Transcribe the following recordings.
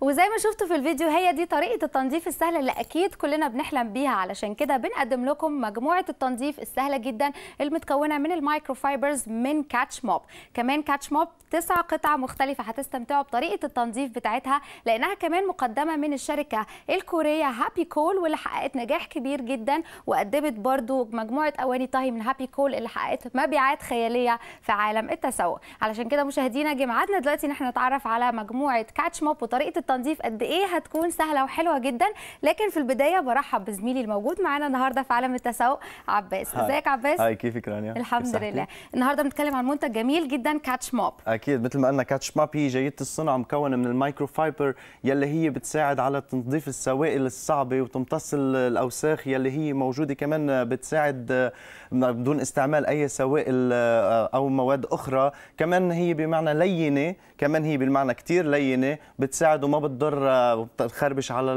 وزي ما شفتوا في الفيديو هي دي طريقة التنظيف السهلة اللي أكيد كلنا بنحلم بيها علشان كده بنقدم لكم مجموعة التنظيف السهلة جدا المتكونة من المايكروفايبرز من كاتش موب كمان كاتش موب تسع قطع مختلفة هتستمتعوا بطريقة التنظيف بتاعتها لأنها كمان مقدمة من الشركة الكورية هابي كول واللي حققت نجاح كبير جدا وقدمت برضو مجموعة أواني طهي من هابي كول اللي حققت مبيعات خيالية في عالم التسوق علشان كده مشاهدينا جه ميعادنا دلوقتي إن احنا نتعرف على مجموعة كاتش موب وطريقة التنظيف قد ايه هتكون سهله وحلوه جدا لكن في البدايه برحب بزميلي الموجود معانا النهارده في عالم التسوق عباس ازيك عباس هاي كيفك رانيا الحمد لله النهارده بنتكلم عن منتج جميل جدا كاتش ماب اكيد مثل ما قلنا كاتش ماب هي جيده الصنع مكونه من المايكرو فايبر يلي هي بتساعد على تنظيف السوائل الصعبه وتمتص الاوساخ يلي هي موجوده كمان بتساعد بدون استعمال اي سوائل آه، او مواد اخرى كمان هي بمعنى لينه كمان هي بالمعنى كثير لينه بتساعد وما بتضر بتخربش على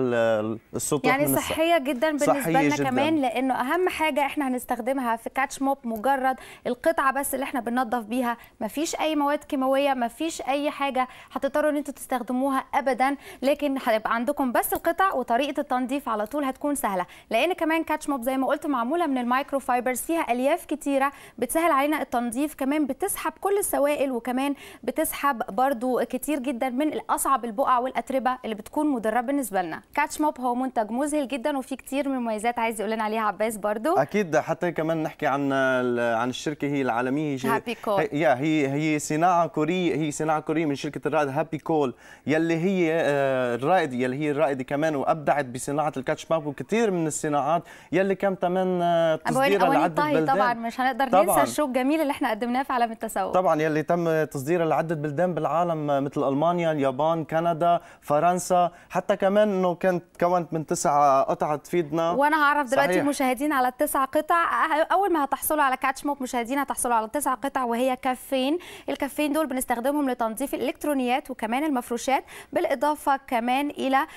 الصوت يعني صحيه جدا بالنسبه صحية لنا جداً. كمان لانه اهم حاجه احنا هنستخدمها في كاتش موب مجرد القطعه بس اللي احنا بننظف بيها ما فيش اي مواد كيماويه ما فيش اي حاجه هتضطروا ان انتوا تستخدموها ابدا لكن هيبقى عندكم بس القطع وطريقه التنظيف على طول هتكون سهله لان كمان كاتش موب زي ما قلت معموله من المايكرو فايبرز فيها الياف كتيره بتسهل علينا التنظيف كمان بتسحب كل السوائل وكمان بتسحب برده كتير جدا من الاصعب البقع والأتراك. الاتربه اللي بتكون مدربه بالنسبه لنا كاتش موب هو منتج مذهل جدا وفيه كتير من المميزات عايز يقول لنا عليها عباس برضو اكيد حتى كمان نحكي عن عن الشركه هي العالميه هابي كول هي, هي هي صناعه كوريه هي صناعه كوريه من شركه الرائد هابي كول يلي هي آه، الرائد يلي هي الرائدة كمان وابدعت بصناعه الكاتش موب وكثير من الصناعات يلي كان كمان آه، تصديرها لعده طيب، بلدان طبعا مش هنقدر طبعاً. ننسى الشو الجميل اللي احنا قدمناه في عالم التسوق طبعا يلي تم تصديرها لعده بلدان بالعالم مثل المانيا اليابان كندا فرنسا حتى كمان انه كانت كونت من تسع قطع تفيدنا وانا هعرف دلوقتي المشاهدين على التسع قطع اول ما هتحصلوا على كاتش موب مشاهدين هتحصلوا على التسع قطع وهي كفين الكفين دول بنستخدمهم لتنظيف الالكترونيات وكمان المفروشات بالاضافه كمان الى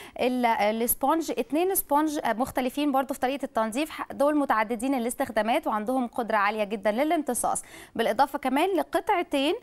السبونج اثنين سبونج مختلفين برضو في طريقه التنظيف دول متعددين الاستخدامات وعندهم قدره عاليه جدا للامتصاص بالاضافه كمان لقطعتين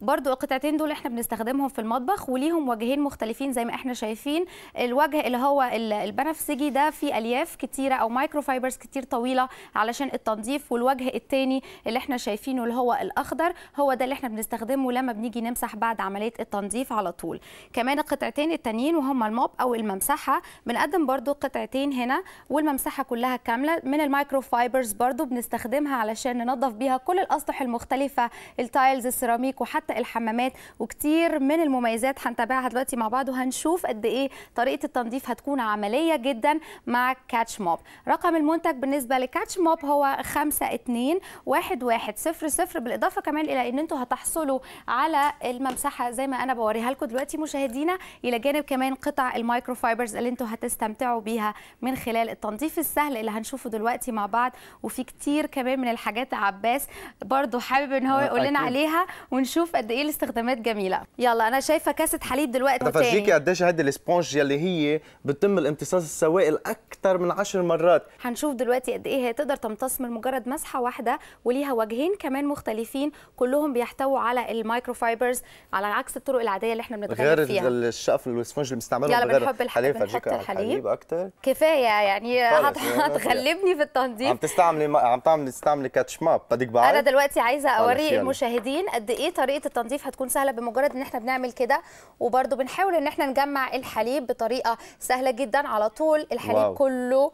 برضو القطعتين دول احنا بنستخدمهم في المطبخ وليهم وجهين مختلفين زي ما احنا شايفين الوجه اللي هو البنفسجي ده فيه الياف كتيره او مايكرو فايبرز كتير طويله علشان التنظيف والوجه التاني اللي احنا شايفينه اللي هو الاخضر هو ده اللي احنا بنستخدمه لما بنيجي نمسح بعد عمليه التنظيف على طول كمان القطعتين التانيين وهما الموب او الممسحه بنقدم برضو قطعتين هنا والممسحه كلها كامله من المايكرو فايبرز برضو بنستخدمها علشان ننظف بيها كل الاسطح المختلفه التايلز السيراميك وحتى حتى الحمامات وكتير من المميزات هنتابعها دلوقتي مع بعض وهنشوف قد ايه طريقه التنظيف هتكون عمليه جدا مع كاتش موب رقم المنتج بالنسبه لكاتش موب هو 521100 بالاضافه كمان الى ان انتم هتحصلوا على الممسحه زي ما انا بوريها لكم دلوقتي مشاهدينا الى جانب كمان قطع المايكرو فايبرز اللي انتم هتستمتعوا بيها من خلال التنظيف السهل اللي هنشوفه دلوقتي مع بعض وفي كتير كمان من الحاجات عباس برضو حابب ان هو يقول لنا عليها ونشوف قد ايه الاستخدامات جميله يلا انا شايفه كاسه حليب دلوقتي تاني بفرجيكي قديش هيدي الاسبونج يلي هي بتم الامتصاص السوائل اكثر من 10 مرات هنشوف دلوقتي قد ايه هي تقدر تمتص من مجرد مسحه واحده وليها وجهين كمان مختلفين كلهم بيحتووا على المايكرو فايبرز على عكس الطرق العاديه اللي احنا بنتغلب فيها غير الشقف الاسفنج اللي بنستعمله يلا بنحب الحليب بنحط الحليب اكثر كفايه يعني هتغلبني في التنظيف عم تستعملي عم تعملي تستعملي كاتش ماب بدك طيب، بعد انا دلوقتي عايزه اوري المشاهدين قد ايه طريقه التنظيف هتكون سهله بمجرد ان احنا بنعمل كده وبرده بنحاول ان احنا نجمع الحليب بطريقه سهله جدا على طول الحليب واو. كله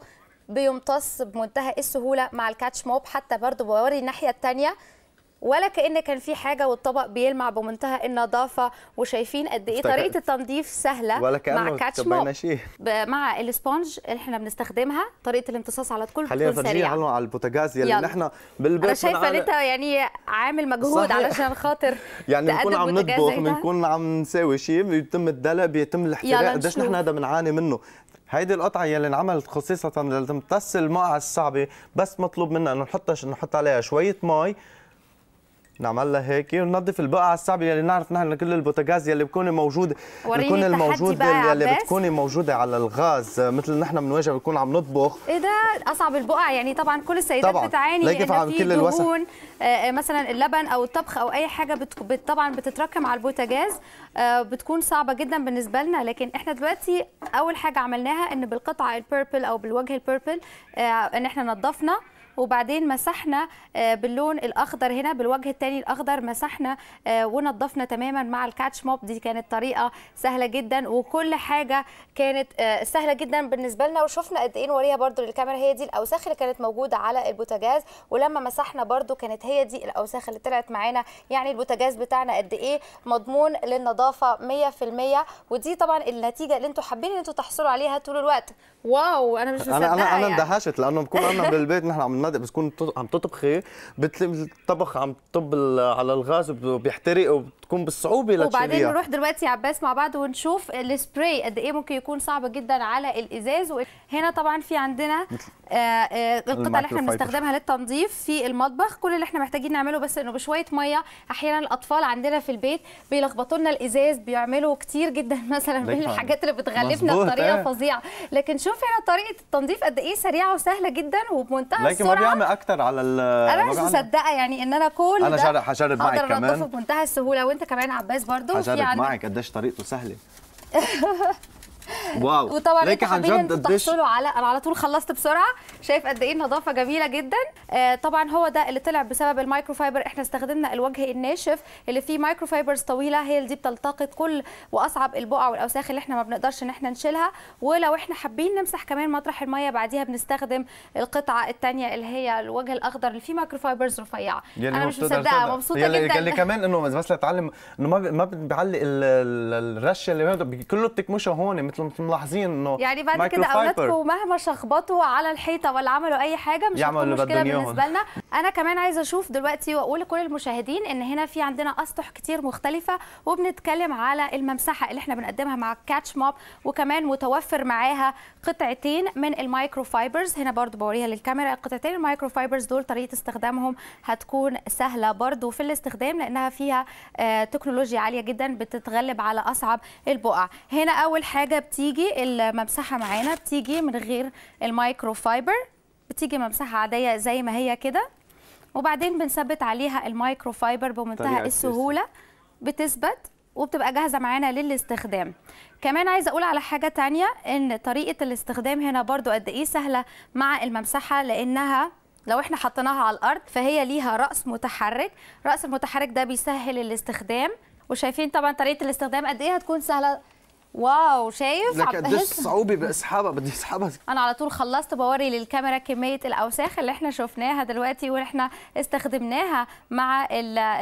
بيمتص بمنتهى السهوله مع الكاتش موب حتى برده بوري الناحيه الثانيه ولا كان كان في حاجه والطبق بيلمع بمنتهى النظافه وشايفين قد ايه طريقه التنظيف سهله ولا مع كاتش مع الاسبونج اللي احنا بنستخدمها طريقه الامتصاص على كل كل نفرجيه على البوتاجاز يلي يلا. احنا بالبيت انا شايفه ان انت يعني عامل مجهود صحيح. علشان خاطر يعني بنكون عم نطبخ بنكون عم نساوي شيء بيتم الدلق بيتم الاحتراق قديش نحن هذا بنعاني منه هيدي القطعه يلي انعملت خصيصه لتمتص المقع الصعبه بس مطلوب منا انه نحطها نحط عليها شويه مي نعملها هيك وننظف البقعه الصعبه يلي نعرف نحن كل البوتاجاز يلي بكون موجود بكون الموجود يلي بتكون موجوده على الغاز مثل نحن بنواجه بكون عم نطبخ ايه ده اصعب البقع يعني طبعا كل السيدات طبعاً. بتعاني انه يعني في كل دهون آه،, آه مثلا اللبن او الطبخ او اي حاجه بتك... طبعا بتتراكم على البوتاجاز آه بتكون صعبه جدا بالنسبه لنا لكن احنا دلوقتي اول حاجه عملناها ان بالقطعه البيربل او بالوجه البيربل آه ان احنا نظفنا وبعدين مسحنا آه، باللون الاخضر هنا بالوجه الثاني الاخضر مسحنا آه، ونظفنا تماما مع الكاتش موب دي كانت طريقه سهله جدا وكل حاجه كانت آه، سهله جدا بالنسبه لنا وشفنا قد ايه نوريها برده للكاميرا هي دي الاوساخ اللي كانت موجوده على البوتاجاز ولما مسحنا برده كانت هي دي الاوساخ اللي طلعت معانا يعني البوتاجاز بتاعنا قد ايه مضمون للنظافه 100% ودي طبعا النتيجه اللي انتوا حابين ان انتوا تحصلوا عليها طول الوقت واو انا مش مصدقه انا انا يعني. اندهشت لانه بكون انا بالبيت نحن عم ننادق بس تكون عم تطبخي بتلاقي الطبخ عم تطب على الغاز وبيحترق تكون بالصعوبه لتشيليها وبعدين نروح دلوقتي يا عباس مع بعض ونشوف السبراي قد ايه ممكن يكون صعب جدا على الازاز هنا طبعا في عندنا آه، آه، القطع اللي احنا بنستخدمها للتنظيف في المطبخ كل اللي احنا محتاجين نعمله بس انه بشويه ميه احيانا الاطفال عندنا في البيت بيلخبطوا لنا الازاز بيعملوا كتير جدا مثلا من الحاجات اللي بتغلفنا بطريقه آه. فظيعه لكن شوف هنا طريقه التنظيف قد ايه سريعه وسهله جدا وبمنتهى السرعه لكن ما بيعمل اكتر على انا مش مصدقه يعني ان انا كل انا هشرب معاك كمان بمنتهى السهوله وانت كمان عباس برضو عايز يعني معاك قديش طريقته سهله واو وطبعا انتوا حابين تحصلوا على انا على طول خلصت بسرعه شايف قد ايه النظافه جميله جدا آه، طبعا هو ده اللي طلع بسبب المايكروفايبر احنا استخدمنا الوجه الناشف اللي فيه مايكروفايبرز طويله هي اللي دي بتلتقط كل واصعب البقع والاوساخ اللي احنا ما بنقدرش ان احنا نشيلها ولو احنا حابين نمسح كمان مطرح الميه بعديها بنستخدم القطعه الثانيه اللي هي الوجه الاخضر اللي فيه مايكروفايبرز رفيعه يعني انا مش مصدقه مبسوطه يعني جدا اللي كمان انه بس لتعلم انه ما بيعلق الرشه اللي كله بتكمشه هون مثل انتم ملاحظين انه يعني بعد كده اولادكم مهما شخبطوا على الحيطه ولا عملوا اي حاجه مش هتكون مشكله بالنسبه لنا انا كمان عايزه اشوف دلوقتي واقول لكل المشاهدين ان هنا في عندنا اسطح كتير مختلفه وبنتكلم على الممسحه اللي احنا بنقدمها مع كاتش موب وكمان متوفر معاها قطعتين من المايكرو فايبرز هنا برضو بوريها للكاميرا قطعتين المايكرو فايبرز دول طريقه استخدامهم هتكون سهله برضو في الاستخدام لانها فيها آه، تكنولوجيا عاليه جدا بتتغلب على اصعب البقع هنا اول حاجه بتيجي الممسحه معانا بتيجي من غير المايكرو فايبر بتيجي ممسحه عاديه زي ما هي كده وبعدين بنثبت عليها المايكرو فايبر بمنتهى السهوله بتثبت وبتبقى جاهزه معانا للاستخدام كمان عايزه اقول على حاجه تانية ان طريقه الاستخدام هنا برضو قد ايه سهله مع الممسحه لانها لو احنا حطيناها على الارض فهي ليها راس متحرك راس المتحرك ده بيسهل الاستخدام وشايفين طبعا طريقه الاستخدام قد ايه هتكون سهله واو شايف لك قد ايه الصعوبه باسحابها بدي اسحبها انا على طول خلصت بوري للكاميرا كميه الاوساخ اللي احنا شفناها دلوقتي واحنا استخدمناها مع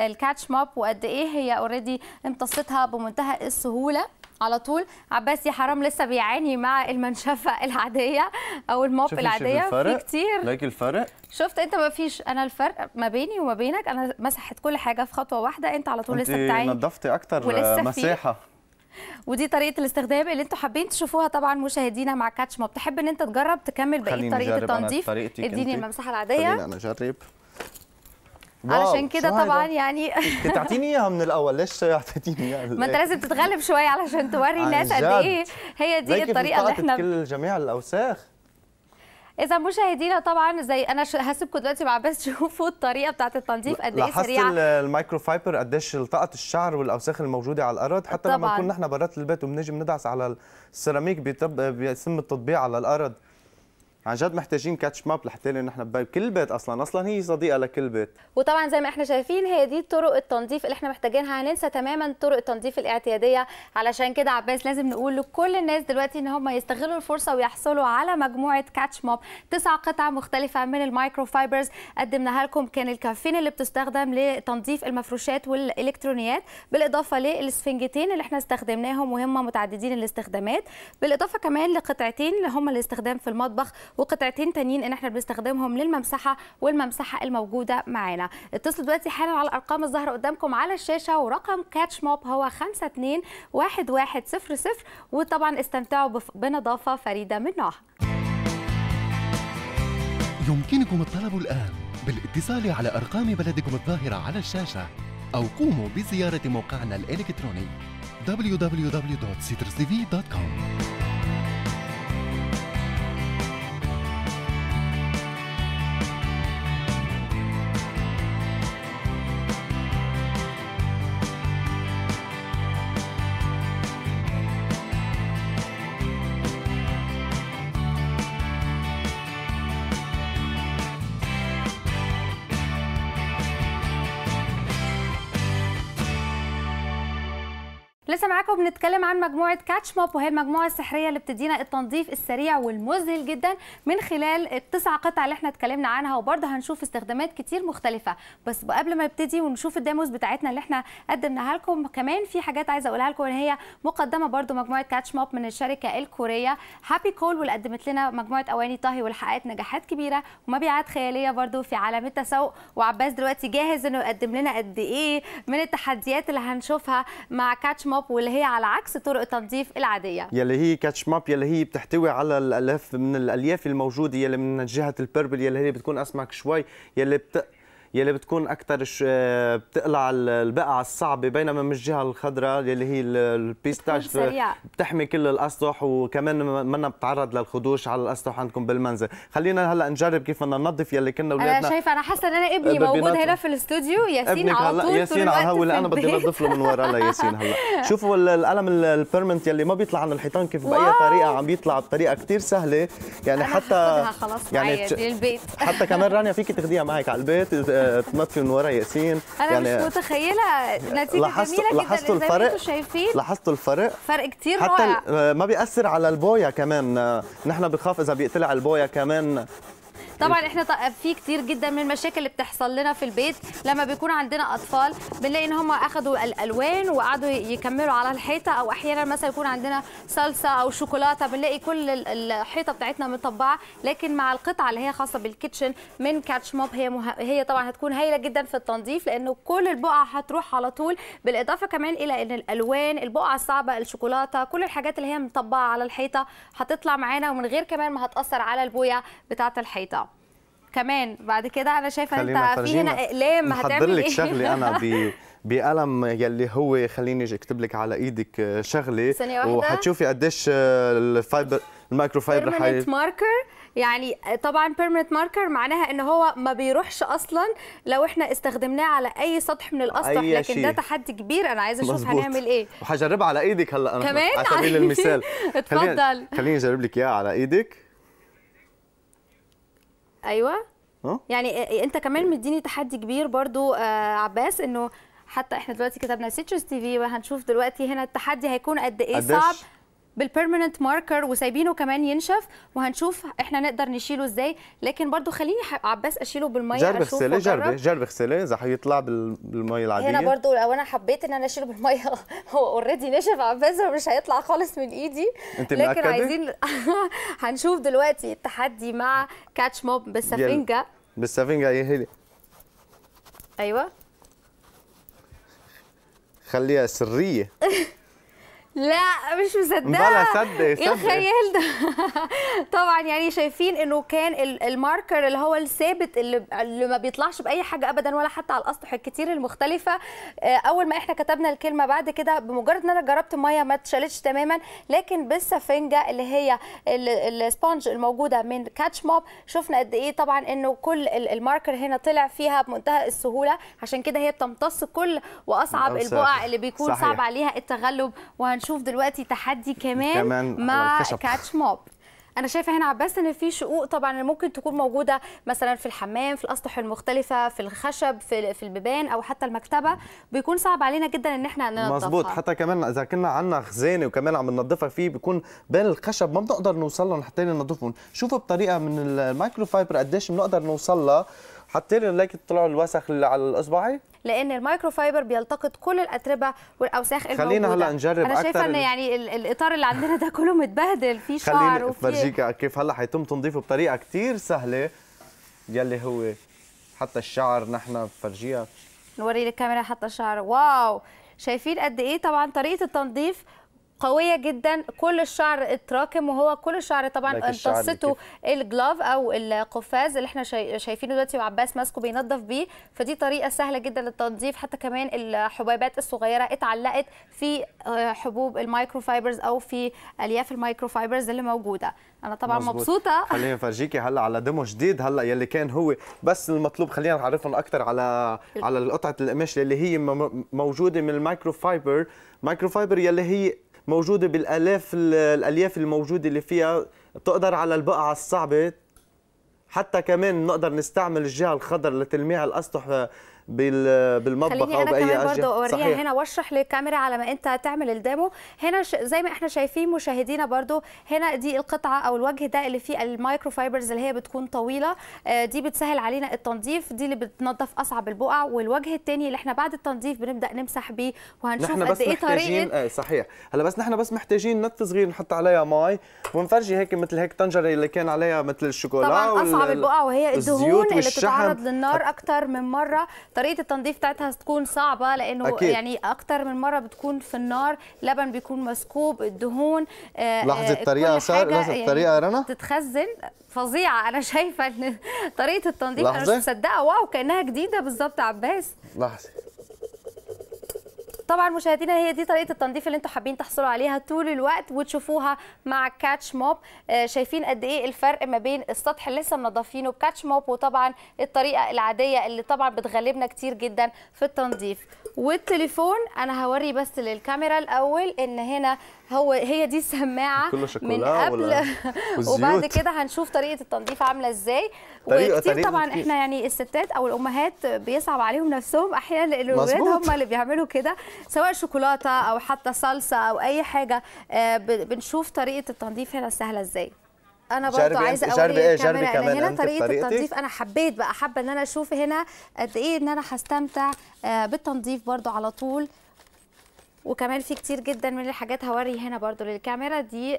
الكاتش موب وقد ايه هي اوريدي امتصتها بمنتهى السهوله على طول عباس يا حرام لسه بيعاني مع المنشفه العاديه او الموب العاديه في كتير لايك الفرق شفت انت ما فيش انا الفرق ما بيني وما بينك انا مسحت كل حاجه في خطوه واحده انت على طول لسه بتعاني نضفتي اكتر مساحه ودي طريقه الاستخدام اللي انتم حابين تشوفوها طبعا مشاهدينا مع كاتش ما بتحب ان انت تجرب تكمل بقيه طريقه التنظيف اديني الممسحه العاديه خليني انا اجرب علشان كده طبعا ده. يعني كنت اعطيني اياها من الاول ليش اعطيتيني اياها ما انت لازم تتغلب شويه علشان توري الناس قد ايه هي دي الطريقه اللي احنا كل جميع الاوساخ اذا مشاهدينا طبعا زي انا هسيبكم دلوقتي مع بس تشوفوا الطريقه بتاعت التنظيف قد ايه سريعه لاحظت المايكرو فايبر قد ايش طاقه الشعر والاوساخ الموجوده على الارض حتى طبعاً. لما نكون نحن برات البيت وبنجي بندعس على السيراميك بيتم التطبيع على الارض عن جد محتاجين كاتش ماب لحتى نحن بكل بيت اصلا اصلا هي صديقه لكل بيت وطبعا زي ما احنا شايفين هي دي طرق التنظيف اللي احنا محتاجينها هننسى تماما طرق التنظيف الاعتياديه علشان كده عباس لازم نقول لكل الناس دلوقتي ان هم يستغلوا الفرصه ويحصلوا على مجموعه كاتش ماب تسع قطع مختلفه من المايكرو فايبرز قدمناها لكم كان الكافين اللي بتستخدم لتنظيف المفروشات والالكترونيات بالاضافه للسفنجتين اللي احنا استخدمناهم وهم متعددين الاستخدامات بالاضافه كمان لقطعتين اللي هم الاستخدام في المطبخ وقطعتين تانيين ان احنا بنستخدمهم للممسحه والممسحه الموجوده معانا اتصلوا دلوقتي حالا على الارقام الظاهره قدامكم على الشاشه ورقم كاتش موب هو 521100 وطبعا استمتعوا بنظافه فريده من نوعها يمكنكم الطلب الان بالاتصال على ارقام بلدكم الظاهره على الشاشه أو قوموا بزيارة موقعنا الإلكتروني www.citrustv.com لسه معاكم بنتكلم عن مجموعه كاتش موب وهي المجموعه السحريه اللي بتدينا التنظيف السريع والمذهل جدا من خلال التسع قطع اللي احنا اتكلمنا عنها وبرضه هنشوف استخدامات كتير مختلفه بس قبل ما نبتدي ونشوف الديموز بتاعتنا اللي احنا قدمناها لكم كمان في حاجات عايزه اقولها لكم ان هي مقدمه برضه مجموعه كاتش موب من الشركه الكوريه هابي كول واللي قدمت لنا مجموعه اواني طهي واللي حققت نجاحات كبيره ومبيعات خياليه برضه في عالم التسوق وعباس دلوقتي جاهز انه يقدم لنا قد ايه من التحديات اللي هنشوفها مع كاتش موب ماب واللي هي على عكس طرق التنظيف العاديه يلي هي كاتش ماب يلي هي بتحتوي على الالاف من الالياف الموجوده يلي من جهه البربل يلي هي بتكون اسمك شوي يلي بت... يلي بتكون اكثر آه، بتقلع البقعه الصعبه بينما من الجهه الخضراء يلي هي البيستاش بتحمي كل الاسطح وكمان منا بتعرض للخدوش على الاسطح عندكم بالمنزل خلينا هلا نجرب كيف بدنا ننظف يلي كنا اولادنا انا شايفه انا حاسه ان انا ابني موجود هنا في الاستوديو ياسين على طول ياسين على الهوا انا بدي انظف له من ورا ياسين هلا شوفوا القلم البيرمنت يلي ما بيطلع عن الحيطان كيف باي طريقه عم بيطلع بطريقه كثير سهله يعني حتى خلاص يعني البيت حتى كمان رانيا فيك تاخذيها معك على البيت تنطي من ورا ياسين انا يعني مش متخيله نتيجه لاحظت جميله لاحظتوا جدا الفرق شايفين لاحظتوا الفرق فرق كتير حتى رائع. ما بيأثر على البويا كمان نحن بنخاف اذا بيقتلع البويا كمان طبعا احنا في كتير جدا من المشاكل اللي بتحصل لنا في البيت لما بيكون عندنا اطفال بنلاقي ان هم اخذوا الالوان وقعدوا يكملوا على الحيطه او احيانا مثلا يكون عندنا صلصه او شوكولاته بنلاقي كل الحيطه بتاعتنا مطبعه لكن مع القطعه اللي هي خاصه بالكيتشن من كاتش موب هي مه... هي طبعا هتكون هايله جدا في التنظيف لانه كل البقع هتروح على طول بالاضافه كمان الى ان الالوان البقع الصعبه الشوكولاته كل الحاجات اللي هي مطبعه على الحيطه هتطلع معانا ومن غير كمان ما هتاثر على البويه بتاعه الحيطه كمان بعد كده انا شايفه انت في هنا اقلام هتعمل لك إيه؟ شغلي انا بقلم يلي هو خليني اكتب لك على ايدك آه، شغله وحتشوفي قديش آه، الفايبر المايكرو فايبر حي ماركر يعني آه، طبعا بيرمننت ماركر معناها ان هو ما بيروحش اصلا لو احنا استخدمناه على اي سطح من الاسطح لكن شيء. ده تحدي كبير انا عايزه اشوف هنعمل ايه وحجربها على ايدك هلا انا كمان على سبيل المثال اتفضل خليني اجرب لك اياها على ايدك ايوه أه؟ يعني انت كمان مديني تحدي كبير برضو آه عباس انه حتى احنا دلوقتي كتبنا سيتشرز تي في وهنشوف دلوقتي هنا التحدي هيكون قد ايه صعب بالبيرمننت ماركر وسايبينه كمان ينشف وهنشوف احنا نقدر نشيله ازاي لكن برضو خليني عباس اشيله بالميه جرب اغسله جرب جرب اغسله اذا حيطلع بالميه العاديه هنا برضو لو انا حبيت ان انا اشيله بالميه هو اوريدي نشف عباس ومش هيطلع خالص من ايدي انت لكن مأكدة؟ عايزين هنشوف دلوقتي التحدي مع كاتش موب بالسفنجه بالسفنجه يا إيه هي ايوه خليها سريه لا مش مصدقه بلا صدق ايه الخيال إيه؟ ده طبعا يعني شايفين انه كان الماركر اللي هو الثابت اللي, اللي ما بيطلعش باي حاجه ابدا ولا حتى على الاسطح الكتير المختلفه آه، اول ما احنا كتبنا الكلمه بعد كده بمجرد ان انا جربت ميه ما اتشالتش تماما لكن بالسفنجه اللي هي السبونج الموجوده من كاتش موب شفنا قد ايه طبعا انه كل الماركر هنا طلع فيها بمنتهى السهوله عشان كده هي بتمتص كل واصعب البقع اللي بيكون صحيح. صعب عليها التغلب وهنشوف بنشوف دلوقتي تحدي كمان, كمان مع كاتش موب انا شايفه هنا عباس ان في شقوق طبعا ممكن تكون موجوده مثلا في الحمام في الاسطح المختلفه في الخشب في في البيبان او حتى المكتبه بيكون صعب علينا جدا ان احنا ننظفها مظبوط حتى كمان اذا كنا عندنا خزانه وكمان عم ننظفها فيه بيكون بين الخشب ما بنقدر نوصل لهم حتى ننظفهم شوفوا بطريقه من المايكرو فايبر قديش بنقدر نوصل لها حطينا لك طلعوا الوسخ اللي على الاصبعي لان المايكرو فايبر بيلتقط كل الاتربه والاوساخ الموجوده خلينا هلا نجرب انا شايفه ان يعني الاطار اللي عندنا ده كله متبهدل في شعر وفيه فرجيك كيف هلا حيتم تنظيفه بطريقه كثير سهله يلي هو حتى الشعر نحن بفرجيها نوري للكاميرا حتى الشعر واو شايفين قد ايه طبعا طريقه التنظيف قويه جدا كل الشعر اتراكم وهو كل الشعر طبعا امتصته الجلاف او القفاز اللي احنا شايفينه دلوقتي وعباس ماسكه بينظف بيه فدي طريقه سهله جدا للتنظيف حتى كمان الحبيبات الصغيره اتعلقت في آه، حبوب المايكرو فايبرز او في الياف المايكرو فايبرز اللي موجوده انا طبعا مزبوط. مبسوطه خلينا نفرجيكي هلا على ديمو جديد هلا يلي كان هو بس المطلوب خلينا نعرفهم اكثر على على قطعه القماش اللي هي موجوده من المايكرو فايبر مايكرو فايبر يلي هي موجوده بالالاف الالياف الموجوده اللي فيها بتقدر على البقعه الصعبه حتى كمان نقدر نستعمل الجهه الخضر لتلميع الاسطح آه، بالمطبخ او باي اشياء برضه اوريها هنا واشرح للكاميرا على ما انت تعمل الديمو هنا زي ما احنا شايفين مشاهدينا برضه هنا دي القطعه او الوجه ده اللي فيه المايكرو فايبرز اللي هي بتكون طويله آه، دي بتسهل علينا التنظيف دي اللي بتنظف اصعب البقع والوجه الثاني اللي احنا بعد التنظيف بنبدا نمسح بيه وهنشوف قد ايه طريقه آه، صحيح هلا بس نحن بس محتاجين نط صغير نحط عليها مي ونفرجي هيك مثل هيك طنجره اللي كان عليها مثل الشوكولا طبعا اصعب البقع وهي الدهون اللي بتتعرض للنار اكثر من مره طريقه التنظيف بتاعتها تكون صعبه لانه أكيد. يعني اكتر من مره بتكون في النار لبن بيكون مسكوب الدهون آه، آه، لحظه الطريقه صار لحظه يعني الطريقه يعني رنا تتخزن فظيعه انا شايفه ان طريقه التنظيف لحظة. انا مش مصدقه واو كانها جديده بالظبط عباس لحظه طبعا مشاهدينا هي دي طريقه التنظيف اللي انتم حابين تحصلوا عليها طول الوقت وتشوفوها مع كاتش آه، موب شايفين قد ايه الفرق ما بين السطح اللي لسه منضفينه بكاتش موب وطبعا الطريقه العاديه اللي طبعا بتغلبنا كتير جدا في التنظيف والتليفون انا هوري بس للكاميرا الاول ان هنا هو هي دي السماعه من قبل وبعد كده هنشوف طريقه التنظيف عامله ازاي طريقة وكتير طريقة طبعا كتير. احنا يعني الستات او الامهات بيصعب عليهم نفسهم احيانا لان هم اللي بيعملوا كده سواء شوكولاته او حتى صلصه او اي حاجه آه، بنشوف طريقه التنظيف هنا سهله ازاي انا برضه إيه عايزه اقول إيه،, ايه كمان, كمان أنا هنا طريقه طريقتي. التنظيف انا حبيت بقى حابه ان انا اشوف هنا قد ايه ان انا هستمتع آه، بالتنظيف برضه على طول وكمان في كتير جدا من الحاجات هوري هنا برضو للكاميرا دي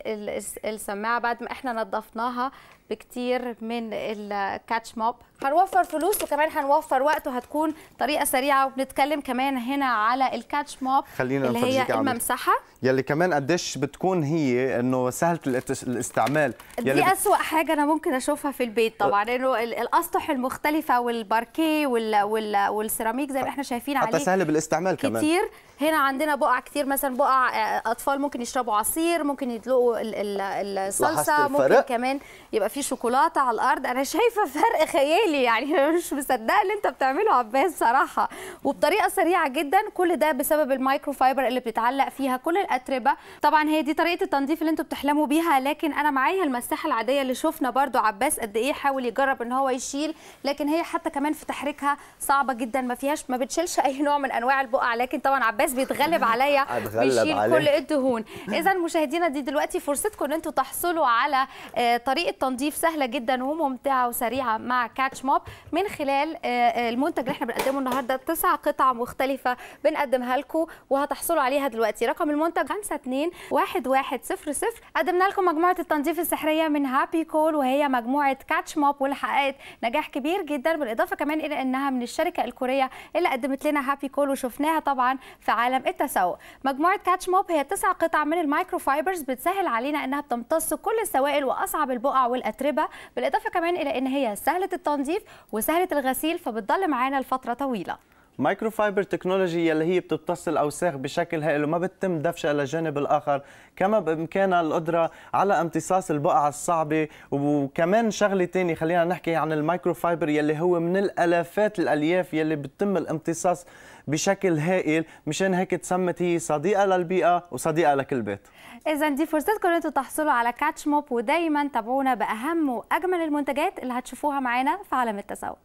السماعه بعد ما احنا نظفناها بكتير من الكاتش موب هنوفر فلوس وكمان هنوفر وقت وهتكون طريقه سريعه وبنتكلم كمان هنا على الكاتش موب خلينا اللي هي الممسحه يلي كمان قديش بتكون هي انه سهله الاستعمال يلي دي اسوء حاجه انا ممكن اشوفها في البيت طبعا انه الاسطح المختلفه والباركيه وال... وال... والسيراميك زي ما احنا شايفين عليه حتى سهله بالاستعمال كمان كتير هنا عندنا بقع كتير مثلا بقع آه، اطفال ممكن يشربوا عصير ممكن يدلقوا الصلصه ممكن كمان يبقى في شوكولاته على الارض انا شايفه فرق خيالي لي يعني مش مصدقه اللي انت بتعمله عباس صراحه وبطريقه سريعه جدا كل ده بسبب المايكرو فايبر اللي بتتعلق فيها كل الاتربه طبعا هي دي طريقه التنظيف اللي انتوا بتحلموا بيها لكن انا معايا المساحه العاديه اللي شفنا برضو عباس قد ايه حاول يجرب ان هو يشيل لكن هي حتى كمان في تحريكها صعبه جدا ما فيهاش ما بتشيلش اي نوع من انواع البقع لكن طبعا عباس بيتغلب عليا بيشيل علي. كل الدهون اذا مشاهدينا دي دلوقتي فرصتكم ان انتوا تحصلوا على آه، طريقه تنظيف سهله جدا وممتعه وسريعه مع كاتش فلاش موب من خلال آه، آه، المنتج اللي احنا بنقدمه النهارده تسع قطع مختلفه بنقدمها لكم وهتحصلوا عليها دلوقتي رقم المنتج 521100 قدمنا لكم مجموعه التنظيف السحريه من هابي كول وهي مجموعه كاتش موب واللي حققت نجاح كبير جدا بالاضافه كمان الى انها من الشركه الكوريه اللي قدمت لنا هابي كول وشفناها طبعا في عالم التسوق مجموعه كاتش موب هي تسع قطع من المايكرو فايبرز بتسهل علينا انها بتمتص كل السوائل واصعب البقع والاتربه بالاضافه كمان الى ان هي سهله التنظيف نظيف وسهله الغسيل فبتضل معانا لفتره طويله مايكرو فايبر تكنولوجي يلي هي بتتصل الاوساخ بشكل هائل وما بتتم دفشها للجانب الاخر كما بامكانها القدره على امتصاص البقع الصعبه وكمان شغله ثانيه خلينا نحكي عن المايكرو فايبر يلي هو من الالافات الالياف يلي بتتم الامتصاص بشكل هائل مشان هيك تسمت هي صديقه للبيئه وصديقه لكل بيت اذا دي فرصتكم انتم تحصلوا على كاتش موب ودايما تابعونا باهم واجمل المنتجات اللي هتشوفوها معنا في عالم التسوق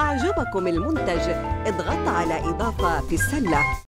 اعجبكم المنتج اضغط على اضافه في السله